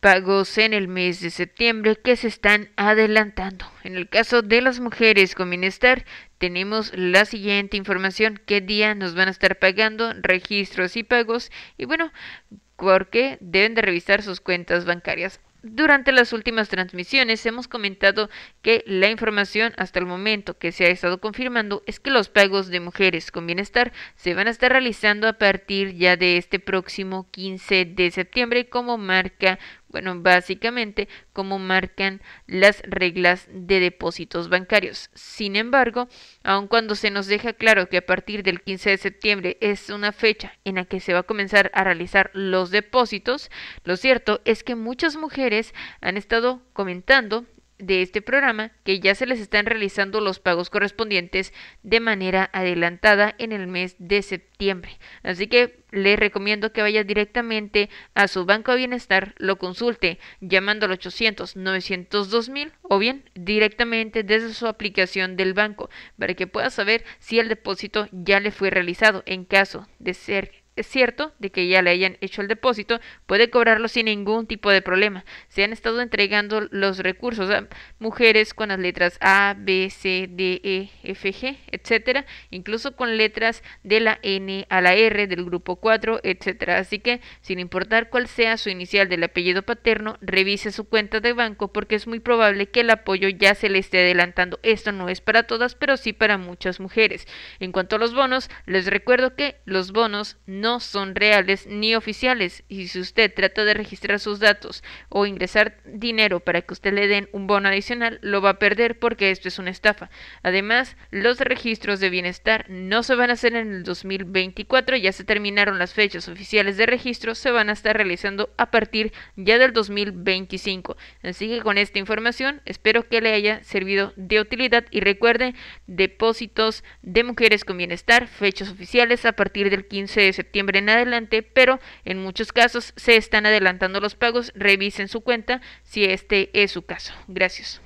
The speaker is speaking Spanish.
pagos en el mes de septiembre que se están adelantando. En el caso de las mujeres con bienestar, tenemos la siguiente información, qué día nos van a estar pagando, registros y pagos, y bueno, porque deben de revisar sus cuentas bancarias. Durante las últimas transmisiones hemos comentado que la información hasta el momento que se ha estado confirmando es que los pagos de mujeres con bienestar se van a estar realizando a partir ya de este próximo 15 de septiembre como marca bueno, básicamente como marcan las reglas de depósitos bancarios. Sin embargo, aun cuando se nos deja claro que a partir del 15 de septiembre es una fecha en la que se va a comenzar a realizar los depósitos, lo cierto es que muchas mujeres han estado comentando de este programa que ya se les están realizando los pagos correspondientes de manera adelantada en el mes de septiembre. Así que les recomiendo que vaya directamente a su banco de bienestar, lo consulte llamando al 800-902-000 o bien directamente desde su aplicación del banco para que pueda saber si el depósito ya le fue realizado en caso de ser es cierto de que ya le hayan hecho el depósito, puede cobrarlo sin ningún tipo de problema. Se han estado entregando los recursos a mujeres con las letras A, B, C, D, E, F, G, etcétera, incluso con letras de la N a la R del grupo 4, etcétera. Así que, sin importar cuál sea su inicial del apellido paterno, revise su cuenta de banco porque es muy probable que el apoyo ya se le esté adelantando. Esto no es para todas, pero sí para muchas mujeres. En cuanto a los bonos, les recuerdo que los bonos no no son reales ni oficiales y si usted trata de registrar sus datos o ingresar dinero para que usted le den un bono adicional, lo va a perder porque esto es una estafa. Además, los registros de bienestar no se van a hacer en el 2024, ya se terminaron las fechas oficiales de registro, se van a estar realizando a partir ya del 2025. Así que con esta información espero que le haya servido de utilidad y recuerde depósitos de mujeres con bienestar, fechas oficiales a partir del 15 de septiembre en adelante, pero en muchos casos se están adelantando los pagos. Revisen su cuenta si este es su caso. Gracias.